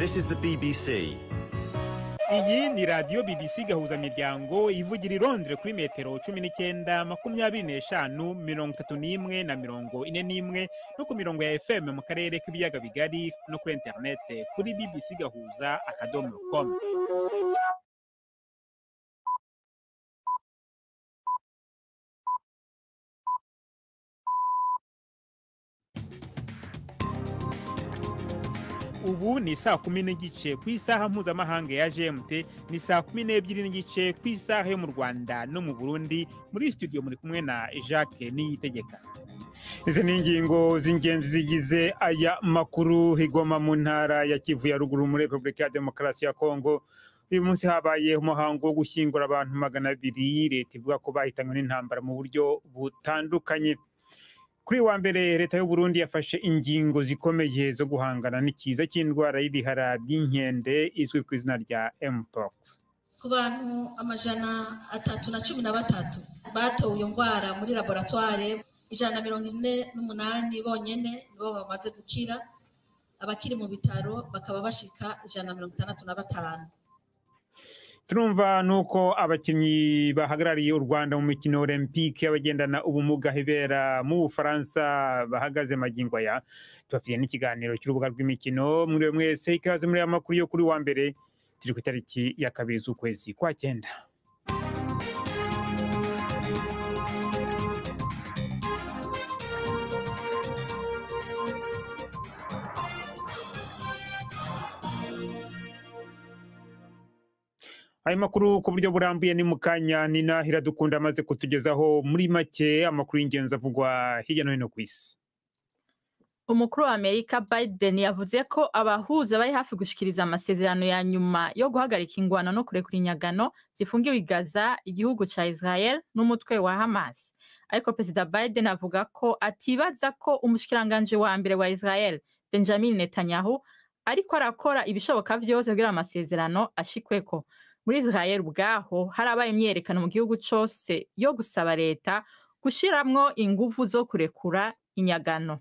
This is the BBC. iyi ni radiyo BBC gahuzamiryango ivugira i Londres kuri metero cumi n'icyenda makumyabiri n'eshanu mirongo itatu n'imwe na mirongo ine n'imwe no ku mirongo ya FM mu karere k'ibiyaga bigari no kuri interinete kuri BBC bbcgahuza akadomo komu ubu ni saa kumi n'igice ku isaha mpuzamahanga ya gmt ni saa kumi n'ebyiri n'igice ku isaha yo mu rwanda no mu burundi muri studio muri kumwe na jacques niyitegeka izi ni ingingo z'ingenzi zigize aya makuru higoma mu ntara ya kivu ya ruguru muri repubulika ya demokarasi ya kongo uyu munsi habaye umuhango wo gushyingura abantu magana abiri leta ivuga ko bahitanywe n'intambara mu buryo butandukanye kuri wa mbere leta y'u Burundi yafashe ingingo zikomeye zo guhangana n'ikiza cy'indwara y'ibihara by'inkende izwi ku izina rya mpox ku bantu amajana atatu na cumi na batatu batowe iyo ndwara muri laboratware ijana na mirongo ine n'umunani bonyine nibo bamaze gukira abakiri mu bitaro bakaba bashika ijana na mirongo itandatu na batanu turumva ni uko abakinnyi bahagarariye u rwanda mu mikino olympique y'abagendana ubumuga ibera mu bufaransa bahagaze magingo ya tubafitiye n'ikiganiro cy'urubuga rw'imikino muri mwese ikaze muri aya makuru yo kuri wa mbere turi ku itariki ya kabiri z'ukwezi kwa cyenda Aya makuru ku buryo burambuye ni mu kanya ni nahira dukunda amaze kutugezaho muri make amakuru y'ingenzi avugwa hirya no hino ku isi umukuru wa amerika biden yavuze ko abahuza bari hafi gushyikiriza amasezerano ya nyuma yo guhagarika ingwano no kurekura inyagano zifungiwe i igihugu cya israel n'umutwe wa hamas ariko perezida biden avuga ko atibaza ko umushikiranganji wa mbere wa israel benjamin netanyahu ariko arakora ibishoboka vyose kugira amasezerano ashikweko muri israel bwaho harabaye imyerekano mu gihugu cyose yo gusaba leta gushyiramo ingufu zo kurekura inyagano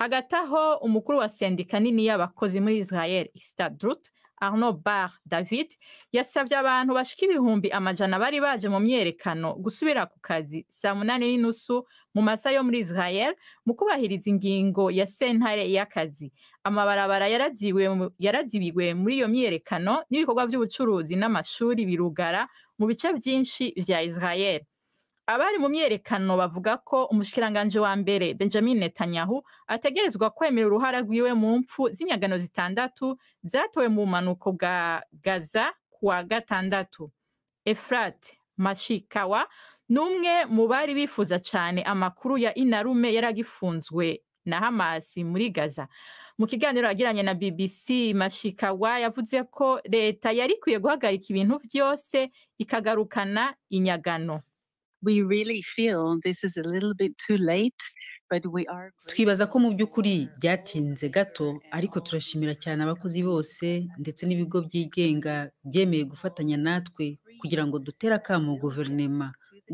hagati aho umukuru wa sendika nini y'abakozi muri israel istadrut Arnaud Bar David yasabye abantu bashika ibihumbi amajana bari baje mu myerekano gusubira ku kazi saa munani n'inusu mu masaha yo muri Israel mu kubahiriza ingingo ya sentare y'akazi amabarabara yarazibiwe muri iyo myerekano n'ibikorwa by'ubucuruzi n'amashuri birugara mu bice byinshi bya Israel abari mu myerekano bavuga ko umushikiranganji wa mbere benjamin netanyahu ategerezwa kwemera uruhare rwiwe mu mpfu z'inyagano zitandatu zatowe mu bumanuko bwa gaza kuwa gatandatu efrat mashikawa ni umwe mu bari bifuza cyane amakuru ya inarume yaragifunzwe na hamasi muri gaza mu kiganiro yagiranye na bbc mashikawa yavuze ko leta yari ikwiye guhagarika ibintu byose ikagarukana inyagano twibaza ko mu by'ukuri byatinze gato ariko turashimira cyane abakozi bose ndetse n'ibigo byigenga byemeye gufatanya natwe kugira ngo dutere akamo guverinema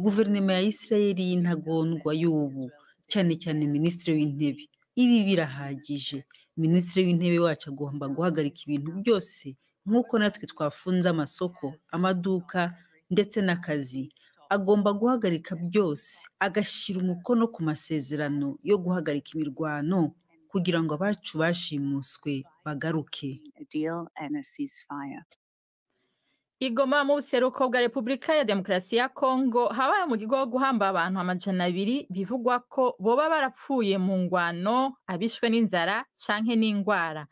guverinema ya Israel y'intagondwa y'ubu cyane cyane minisitiri w'intebe ibi birahagije minisitiri w'intebe wacu agomba guhagarika ibintu byose nk'uko natwe twafunze amasoko amaduka ndetse n'akazi agomba guhagarika byose agashyira umukono ku masezerano yo guhagarika imirwano kugira ngo abacu bashimuswe bagaruke igoma mu buseruko bwa repubulika ya demokarasi ya kongo habaye umuriro wo guhamba abantu amajana abiri bivugwa ko boba barapfuye mu ngwano abishwe n'inzara canke n'indwara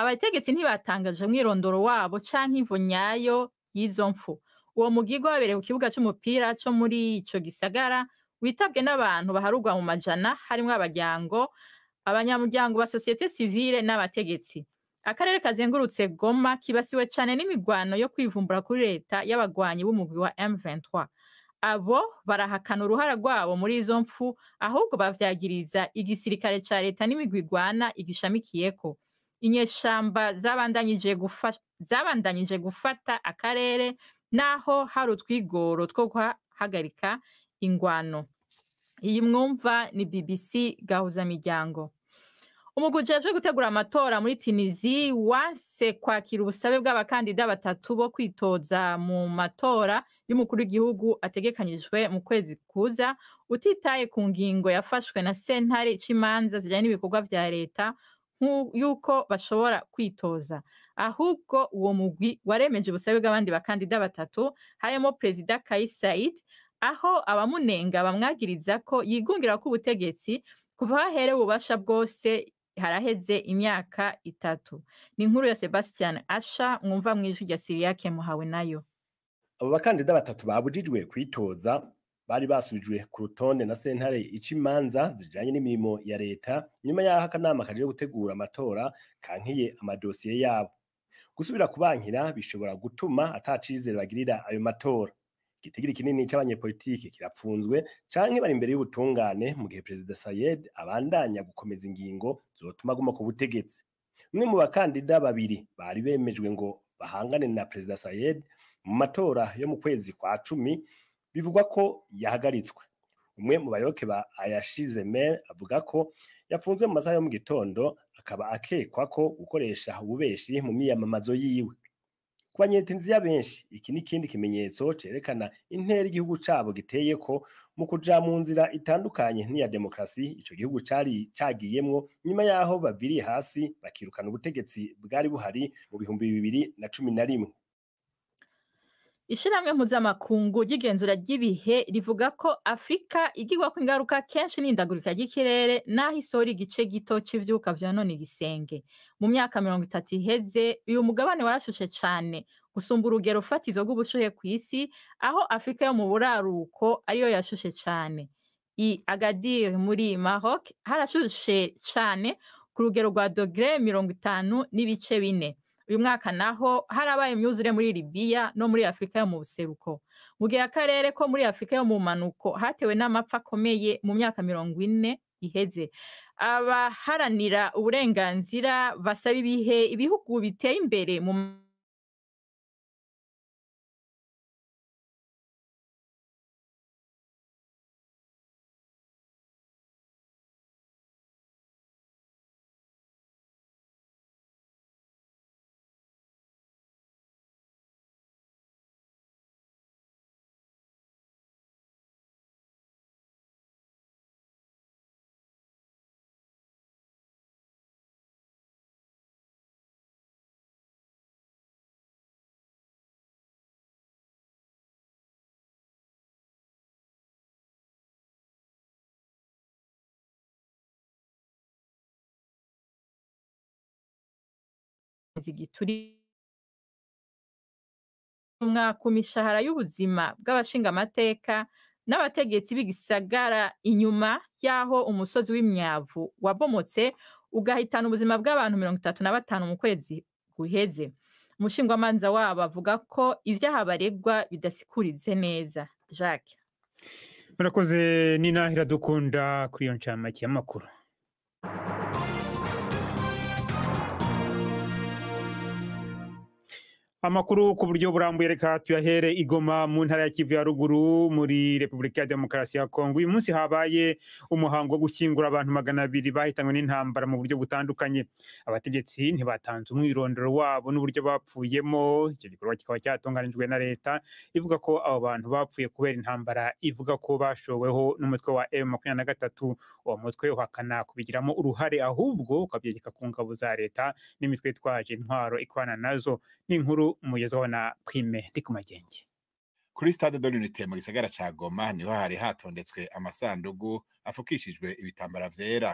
abategetsi ntibatangaje umwirondoro wabo canke ivu nyayo y'izo mpfu uwo mugigo wabereye ku kibuga cy'umupira cyo muri icyo gisagara witabwe n'abantu baharugwa mu majana harimo abajyango abanyamuryango ba sosiyete sivile n'abategetsi akarere kazengurutse goma kibasiwe cyane n'imigwano yo kwivumbura kuri leta y'abagwanyi b'umugwi wa M23 abo barahakana uruhara rwabo muri izo mpfu ahubwo bavyagiriza igisirikare cya leta n'imigwi igwana igishamikiyeko inyeshamba zabandanyije gufata akarere naho hari utwigoro two guhagarika ingwano iyi mwumva ni bbc gahuzamiryango umuguje yaje gutegura amatora muri tinizi wanse kwakira ubusabe bw'abakandida batatu bo kwitoza mu matora y'umukuru w'igihugu ategekanyijwe mu kwezi kuza utitaye ku ngingo yafashwe na sentare cy'imanza zijyanye n'ibikorwa bya leta y'uko bashobora kwitoza ahubwo uwo mugwi waremeje ubusabe bw'abandi bakandida batatu harimo perezida Kais Saied aho abamunenga bamwagiriza ko yigungira ko ubutegetsi kuva haherewe ububasha bwose haraheze imyaka itatu ni inkuru ya Sebastian Asha mwumva mu ijwi rya Siriake muhawe nayo abo bakandida batatu babujijwe kwitoza bari basubijwe ku rutonde na sentare ica imanza zijyanye n'imirimo ya leta nyuma y'aho akanama kaje gutegura amatora kankiye amadosiye yabo gusubira kubankira bishobora gutuma atacizere bagirira ayo matora igitigiri kinini cy'abanyepolitiki kirapfunzwe canke bari imbere y'ubutungane mu gihe perezida Sayed abandanya gukomeza ingingo zotuma aguma ku butegetsi umwe mu bakandida babiri bari bemejwe ngo bahangane na perezida Sayed mu matora yo mu kwezi kwa cumi bivugwa ko yahagaritswe umwe mu bayoboke ba Ayashize Mer avuga ko yafunzwe mu masaha yo mu gitondo akaba akekwa ko gukoresha ububeshi mu miyamamazo yiwe ku ya benshi iki ni ikindi kimenyetso cerekana intera igihugu cabo giteye ko mu kuja mu nzira itandukanye n'iya demokarasi icyo gihugu cyari cagiyemwo nyuma yaho baviriye hasi bakirukana ubutegetsi bwari buhari mu bihumbi bibiri na cumi na rimwe Ishirahamwe mpuzamakungu ry'igenzura ry'ibihe rivuga ko Afurika igirwako ingaruka kenshi n'indagurika ry'ikirere naho isora igice gito c'ivyuka vyonona igisenge. Mu myaka mirongo itatu iheze, uyu mugabane warashushe cyane, gusumba urugero fatizo ku isi aho Afurika yo mu buraruko ariyo yashushe cyane. I Agadir muri Maroc harashushe cane ku rugero rwa dogere mirongo itanu n'ibice bine. uyu mwaka naho harabaye imyuzure muri Libiya no muri Afurika yo mu buseruko mu gihe akarere ko muri Afurika yo mu manuko hatewe n'amapfa akomeye mu myaka mirongo ine iheze abaharanira uburenganzira basaba ibihe ibihugu biteye imbere mu zigituri umwaka imishahara y'ubuzima bw'abashingamateka n'abategetsi b'igisagara inyuma y'aho umusozi w'imyavu wabomotse ugahitana ubuzima bw'abantu mirongo itatu na batanu mu kwezi guheze umushingwamanza wabo avuga ko ibyaha baregwa bidasikurize neza jacques murakoze n'inahira dukunda kuri iyo nshamake y'amakuru amakuru ku buryo burambuye reka tuyahere igoma mu ntara ya kivu ya ruguru muri repubulika ya demokarasi ya kongo uyu munsi habaye umuhango wo gushyingura abantu magana abiri bahitanywe n'intambara mu buryo butandukanye abategetsi ntibatanze umwirondoro wabo n'uburyo bapfuyemo icyo gikorwa kikaba cyatunganijwe na leta ivuga ko abo bantu bapfuye kubera intambara ivuga ko bashoweho n'umutwe wa m makumyabiri na gatatu uwo mutwe uhakana kubigiramo uruhare ahubwo ukabyegeka ku ngabo za leta n'imitwe yitwaje intwaro ikorana nazo ni inkuru mugezweho na prime ndi ku magenge kuri stade do mu gisagara ca goma niho hari hatondetswe amasandugu afukishijwe ibitambara byera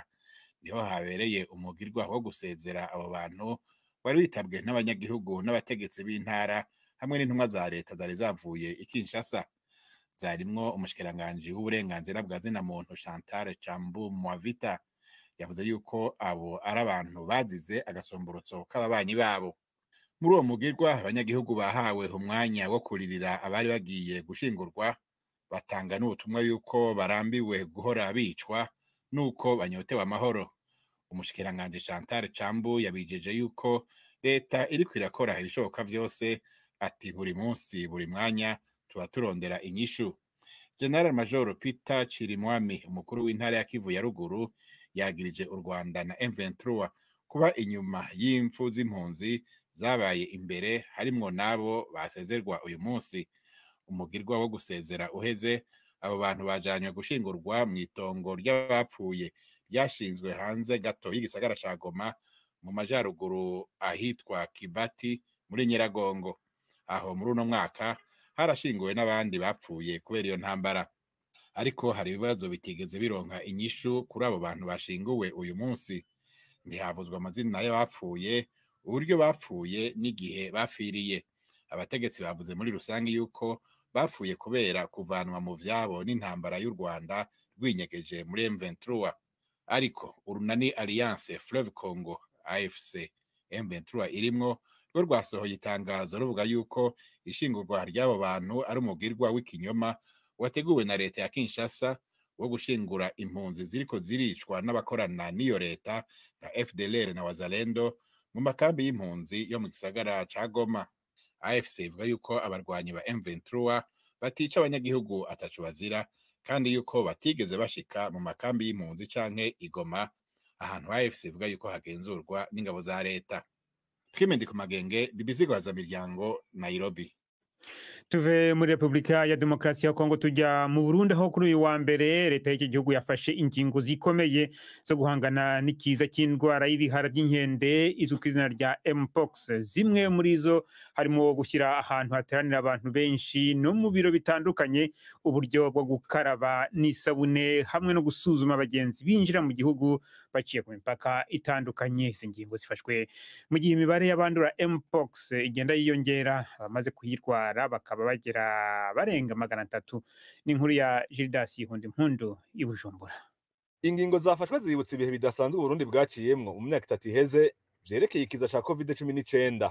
niho habereye umugirwa wo gusezera abo bantu wari witabwe n'abanyagihugu n'abategetsi b'intara hamwe n'intumwa za leta zari zavuye i kinshasa zarimwo umushikiranganji w'uburenganzira bwa zina muntu chantal cambu mwavita yavuze yuko abo ari abantu bazize agasomborotso k'ababanyi babo muri uwo mugirwa abanyagihugu bahawe umwanya wo kuririra abari bagiye gushingurwa batanga n'ubutumwa yuko barambiwe guhora bicwa n'uko banyotewe amahoro umushikiranganji chantal cambu yabijeje yuko leta iriko irakora ibishoboka vyose ati buri munsi buri mwanya tuba turondera inyishu general major peter cirimwami umukuru w'intara ya kivu ya ruguru yagirije u rwanda na m kuba inyuma y'imfu z'impunzi zabaye imbere harimo n'abo basezerwa uyu munsi umugirwa wo gusezera uheze abo bantu bajanywe gushingurwa mu itongo ry'abapfuye ryashinzwe hanze gato y'igisagara cya goma mu majyaruguru ahitwa kibati muri nyiragongo aho muri uno mwaka harashinguwe n'abandi bapfuye kubera iyo ntambara ariko hari ibibazo bitigeze bironka inyishu kuri abo bantu bashinguwe uyu munsi ntihabuzwa amazina y'abapfuye uburyo bapfuye n'igihe bapfiriye abategetsi bavuze muri rusange yuko bapfuye kubera kuvanwa mu byabo n'intambara y'u rwanda rwinyegeje muri M23 ariko urunani alliance Fleuve Congo AFC M23 rwo rwasohoye itangazo ruvuga yuko ishingurwa ry'abo bantu ari umubwirwa w'ikinyoma wateguwe na leta ya Kinshasa wo gushingura impunzi ziriko ziricwa n'abakorana n'iyo leta nka FDLR na Wazalendo mu makambi y'impunzi yo mu gisagara ca Goma AFC ivuga yuko abarwanyi ba m batica abanyagihugu atacu bazira kandi yuko batigeze bashika mu makambi y'impunzi canke igoma ahantu AFC ivuga yuko hagenzurwa n'ingabo za leta twimendi ku magenge bibizigwaza miryango Nairobi tuve muri repubulika ya demokarasi ya kongo tujya mu burundi aho kuri uyu wa mbere leta y'iki gihugu yafashe ingingo zikomeye zo guhangana n'ikiza cy'indwara y'ibihara by'inkende izwi ku izina rya mpox zimwe muri zo harimo gushyira ahantu hateranira abantu benshi no mu biro bitandukanye uburyo bwo gukaraba n'isabune hamwe no gusuzuma abagenzi binjira mu gihugu ipakiye ku mipaka itandukanye izi ngingo zifashwe mu gihe imibare y'abandura mpox igenda yiyongera abamaze kuyirwara bakaba bagera barenga magana atatu n'inkuru ya gildas yihundi impundu i bujumbura ingingo zafashwe zibutsa ibihe bidasanzwe Burundi bwaciyemo mu myaka itatu iheze byerekeye ikiza cya covid cumi n'icyenda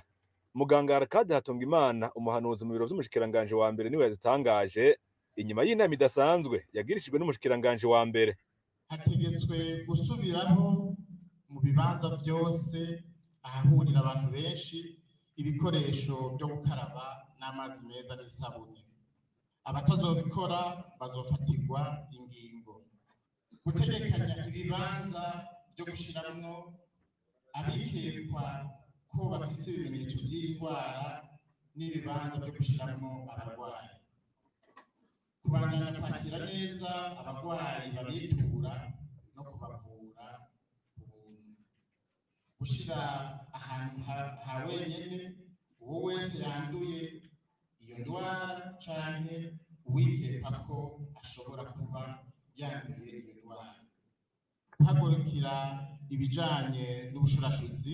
muganga Arcade Hatungimana umuhanuzi mu biro by'umushikiranganje wa mbere niwe yazitangaje inyuma y'inama idasanzwe yagirishijwe n'umushikiranganje wa mbere hategetswe gusubiramo mu bibanza byose ahahurira abantu benshi ibikoresho byo gukaraba n'amazi meza n'isabune abatazobikora bazofatirwa ingingo gutegekanya ibibanza byo gushyiramo abikekwa ko bafise ibimenyetso by'indwara n'ibibanza byo gushyiramo abarwayi kwakira neza abarwayi babitura no kubavura gushyira ahantu ha wenyine uwo wese yanduye iyo ndwara cyane uwikeka ko ashobora kuba yanduye iyo ndwara guhagurukira ibijyanye n'ubushurashuzi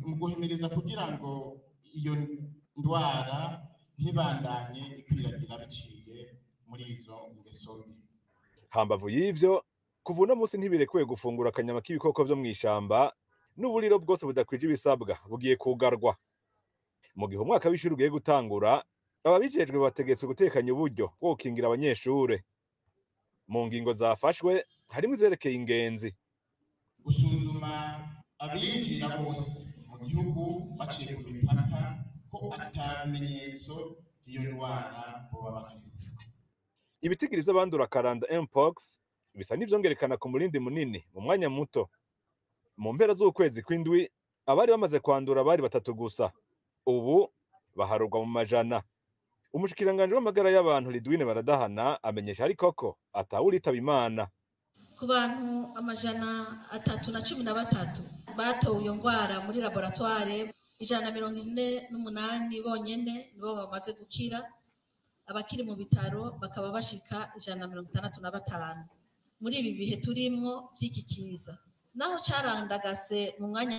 mu guhimiriza kugira ngo iyo ndwara ntibandanye ikwiragira biciye muri izo ngeso mbi hambavu y'ibyo kuva uno munsi ntibirekwe gufungura akanyama k'ibikoko byo mu ishyamba n'uburiro bwose budakwije ibisabwa bugiye kugarwa mu gihe umwaka w'ishuri ugiye gutangura ababijejwe bategetse gutekanya uburyo bwo gukingira abanyeshure mu ngingo zafashwe harimo izerekeye ingenzi gusuzuma abinjira bose mu gihugu baciye ku mipaka ko ata by'iyo ndwara boba bafise ibitigiri by'abandura karanda mpox bisa n'ibyongerekana ku murindi munini mu mwanya muto mu mpera z'ukwezi kw'indwi abari bamaze kwandura bari batatu gusa ubu baharurwa mu majana umushikiranganji w'amagara y'abantu ridwine baradahana amenyesha ariko ko atawuritaba imana ku bantu amajana atatu na cumi na batatu batowe iyo ndwara muri laboratware ijana na mirongo ine n'umunani bonyine nibo bamaze gukira abakiri mu bitaro bakaba bashika ijana na mirongo itandatu na batanu muri ibi bihe turimo by'iki kiza naho carandagase mu mwanya